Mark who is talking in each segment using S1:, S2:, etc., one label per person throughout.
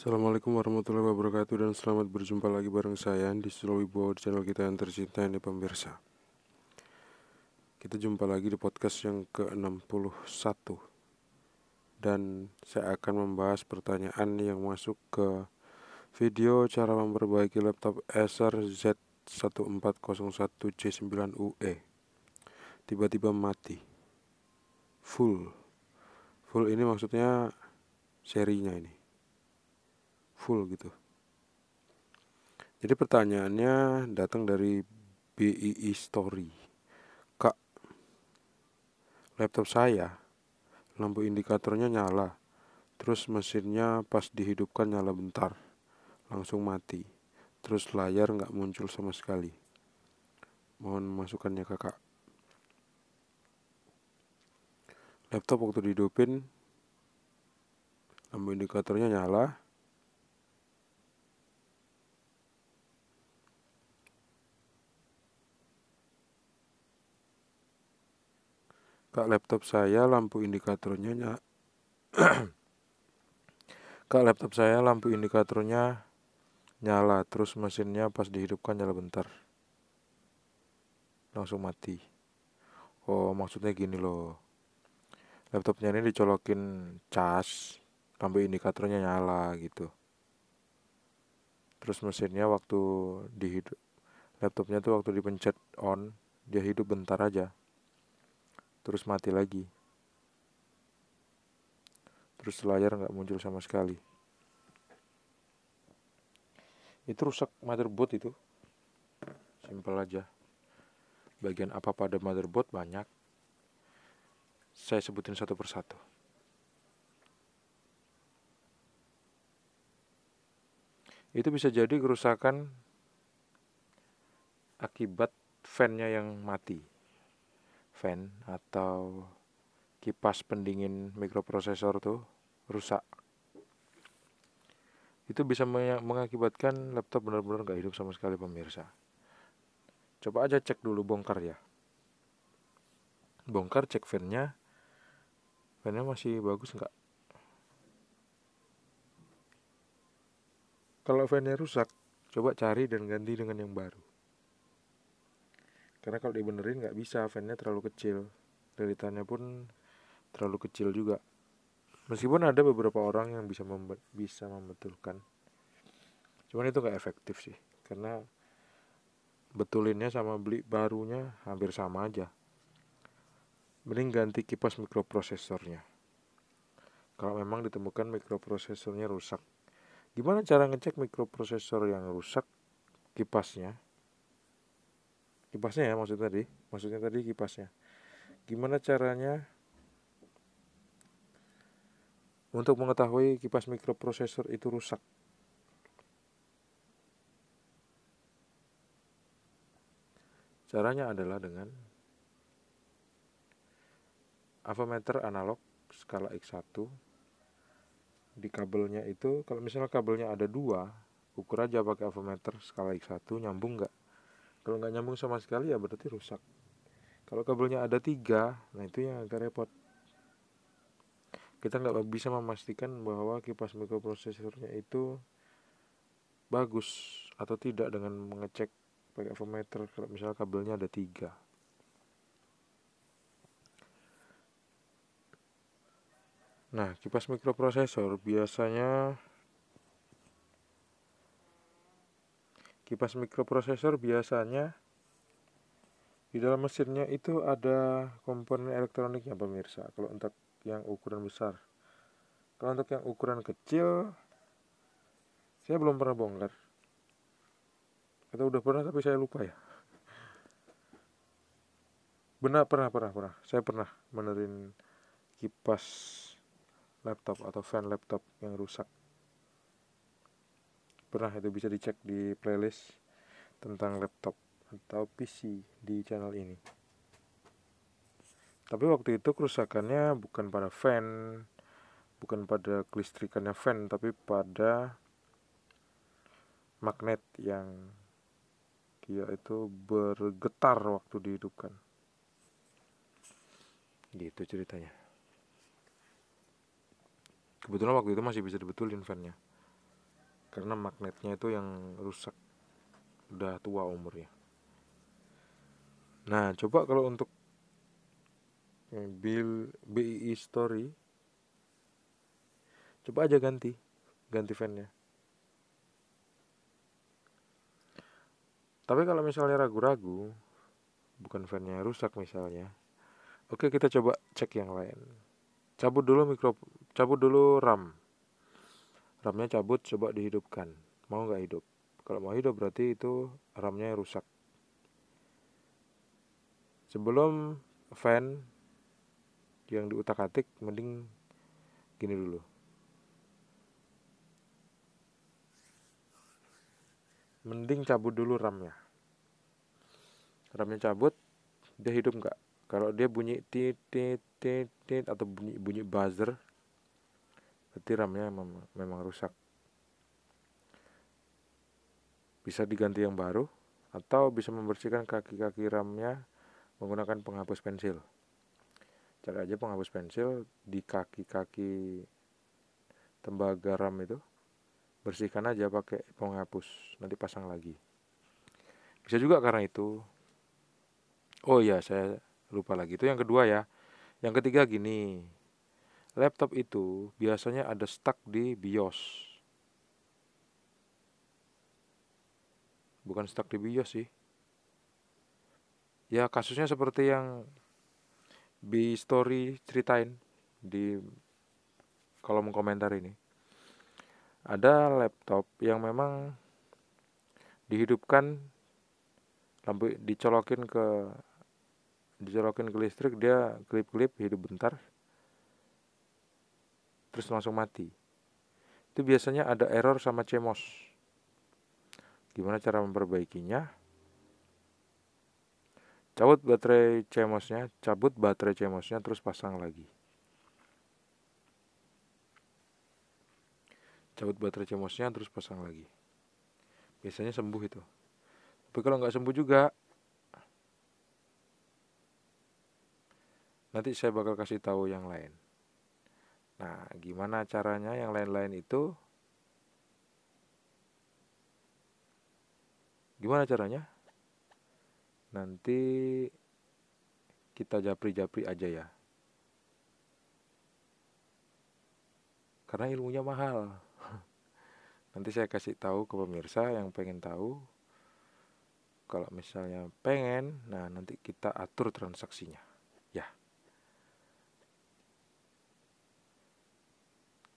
S1: Assalamualaikum warahmatullahi wabarakatuh dan selamat berjumpa lagi bareng saya di Wibowo di channel kita yang tercinta ini pemirsa. Kita jumpa lagi di podcast yang ke-61 dan saya akan membahas pertanyaan yang masuk ke video cara memperbaiki laptop Acer Z1401C9UE. Tiba-tiba mati. Full. Full ini maksudnya serinya ini full gitu jadi pertanyaannya datang dari BII Story kak laptop saya lampu indikatornya nyala terus mesinnya pas dihidupkan nyala bentar langsung mati terus layar nggak muncul sama sekali mohon masukannya kakak laptop waktu dihidupin lampu indikatornya nyala Kak laptop saya lampu indikatornya nyala. Kak laptop saya lampu indikatornya nyala terus mesinnya pas dihidupkan nyala bentar langsung mati oh maksudnya gini loh laptopnya ini dicolokin cas lampu indikatornya nyala gitu terus mesinnya waktu dihidup laptopnya tuh waktu dipencet on dia hidup bentar aja terus mati lagi terus layar nggak muncul sama sekali itu rusak motherboard itu Simpel aja bagian apa pada motherboard banyak saya sebutin satu persatu itu bisa jadi kerusakan akibat fan yang mati fan atau kipas pendingin mikroprosesor tuh rusak itu bisa mengakibatkan laptop benar-benar nggak hidup sama sekali pemirsa coba aja cek dulu bongkar ya bongkar cek fannya fannya masih bagus nggak kalau fannya rusak coba cari dan ganti dengan yang baru karena kalau dibenerin nggak bisa fannya terlalu kecil lilitannya pun terlalu kecil juga meskipun ada beberapa orang yang bisa membe bisa membetulkan cuman itu nggak efektif sih karena betulinnya sama beli barunya hampir sama aja mending ganti kipas mikroprosesornya kalau memang ditemukan mikroprosesornya rusak gimana cara ngecek mikroprosesor yang rusak kipasnya kipasnya ya maksud tadi maksudnya tadi kipasnya gimana caranya untuk mengetahui kipas mikroprosesor itu rusak caranya adalah dengan avometer analog skala X1 di kabelnya itu kalau misalnya kabelnya ada dua ukur aja pakai avometer skala X1 nyambung nggak kalau nggak nyambung sama sekali ya berarti rusak kalau kabelnya ada tiga nah itu yang agak repot kita nggak bisa memastikan bahwa kipas mikroprosesornya itu bagus atau tidak dengan mengecek pakai voltmeter kalau misalnya kabelnya ada tiga nah kipas mikroprosesor biasanya kipas mikroprosesor biasanya di dalam mesinnya itu ada komponen elektroniknya pemirsa kalau untuk yang ukuran besar kalau untuk yang ukuran kecil saya belum pernah bongkar atau udah pernah tapi saya lupa ya benar pernah pernah pernah saya pernah menerin kipas laptop atau fan laptop yang rusak pernah itu bisa dicek di playlist tentang laptop atau PC di channel ini. Tapi waktu itu kerusakannya bukan pada fan, bukan pada kelistrikannya fan, tapi pada magnet yang dia itu bergetar waktu dihidupkan. Gitu ceritanya. Kebetulan waktu itu masih bisa dibetulin fannya karena magnetnya itu yang rusak udah tua umurnya nah coba kalau untuk Bill BII Story coba aja ganti ganti fan-nya tapi kalau misalnya ragu-ragu bukan fan-nya rusak misalnya oke kita coba cek yang lain cabut dulu mikro cabut dulu RAM ramnya cabut coba dihidupkan mau nggak hidup kalau mau hidup berarti itu ramnya rusak sebelum fan yang diutak-atik mending gini dulu mending cabut dulu ramnya ramnya cabut dia hidup nggak kalau dia bunyi titit tit atau bunyi bunyi buzzer berarti ramnya mem memang rusak bisa diganti yang baru atau bisa membersihkan kaki-kaki ramnya menggunakan penghapus pensil cari aja penghapus pensil di kaki-kaki tembaga ram itu bersihkan aja pakai penghapus nanti pasang lagi bisa juga karena itu oh iya saya lupa lagi itu yang kedua ya yang ketiga gini laptop itu biasanya ada stuck di BIOS. Bukan stuck di BIOS sih. Ya kasusnya seperti yang B Story ceritain di kolom komentar ini. Ada laptop yang memang dihidupkan lampu dicolokin ke dicolokin ke listrik dia klip-klip hidup bentar terus langsung mati. Itu biasanya ada error sama CMOS. Gimana cara memperbaikinya? Cabut baterai CMOS-nya, cabut baterai CMOS-nya terus pasang lagi. Cabut baterai CMOS-nya terus pasang lagi. Biasanya sembuh itu. Tapi kalau nggak sembuh juga, nanti saya bakal kasih tahu yang lain. Nah, gimana caranya yang lain-lain itu? Gimana caranya? Nanti kita japri-japri aja ya. Karena ilmunya mahal. Nanti saya kasih tahu ke pemirsa yang pengen tahu. Kalau misalnya pengen, nah nanti kita atur transaksinya. Ya.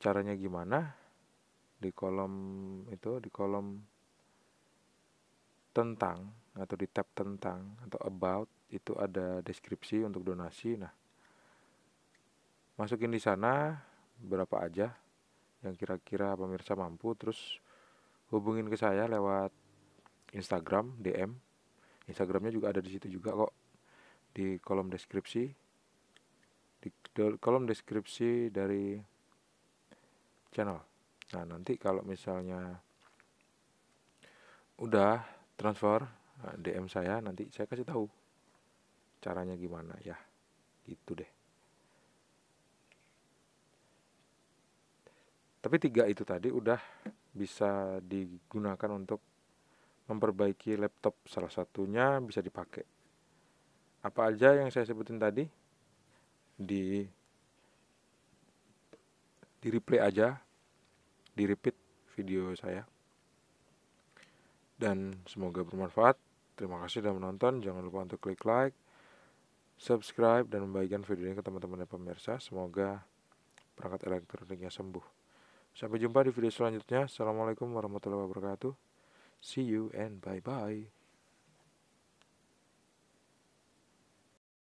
S1: caranya gimana di kolom itu di kolom tentang atau di tab tentang atau about itu ada deskripsi untuk donasi nah masukin di sana berapa aja yang kira-kira pemirsa mampu terus hubungin ke saya lewat Instagram DM Instagramnya juga ada di situ juga kok di kolom deskripsi di kolom deskripsi dari channel nah nanti kalau misalnya udah transfer eh, DM saya nanti saya kasih tahu caranya gimana ya gitu deh tapi tiga itu tadi udah bisa digunakan untuk memperbaiki laptop salah satunya bisa dipakai apa aja yang saya sebutin tadi di di replay aja di repeat video saya dan semoga bermanfaat terima kasih sudah menonton jangan lupa untuk klik like subscribe dan membagikan video ini ke teman-teman dan pemirsa semoga perangkat elektroniknya sembuh sampai jumpa di video selanjutnya assalamualaikum warahmatullahi wabarakatuh see you and bye bye